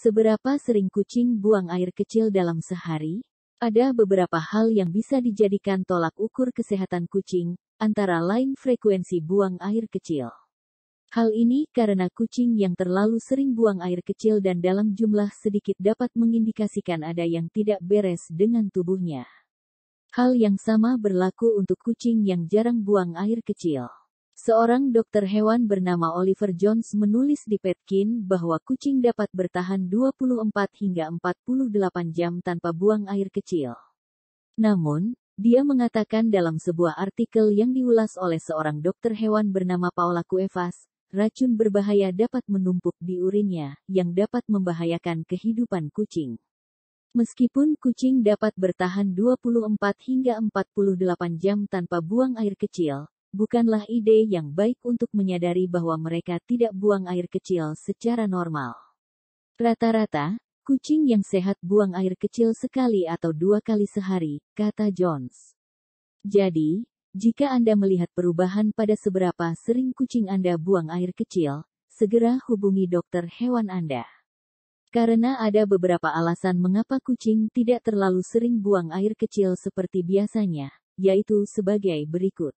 Seberapa sering kucing buang air kecil dalam sehari? Ada beberapa hal yang bisa dijadikan tolak ukur kesehatan kucing, antara lain frekuensi buang air kecil. Hal ini karena kucing yang terlalu sering buang air kecil dan dalam jumlah sedikit dapat mengindikasikan ada yang tidak beres dengan tubuhnya. Hal yang sama berlaku untuk kucing yang jarang buang air kecil. Seorang dokter hewan bernama Oliver Jones menulis di Petkin bahwa kucing dapat bertahan 24 hingga 48 jam tanpa buang air kecil. Namun, dia mengatakan dalam sebuah artikel yang diulas oleh seorang dokter hewan bernama Paula Cuevas, racun berbahaya dapat menumpuk di urinnya, yang dapat membahayakan kehidupan kucing. Meskipun kucing dapat bertahan 24 hingga 48 jam tanpa buang air kecil, bukanlah ide yang baik untuk menyadari bahwa mereka tidak buang air kecil secara normal. Rata-rata, kucing yang sehat buang air kecil sekali atau dua kali sehari, kata Jones. Jadi, jika Anda melihat perubahan pada seberapa sering kucing Anda buang air kecil, segera hubungi dokter hewan Anda. Karena ada beberapa alasan mengapa kucing tidak terlalu sering buang air kecil seperti biasanya, yaitu sebagai berikut.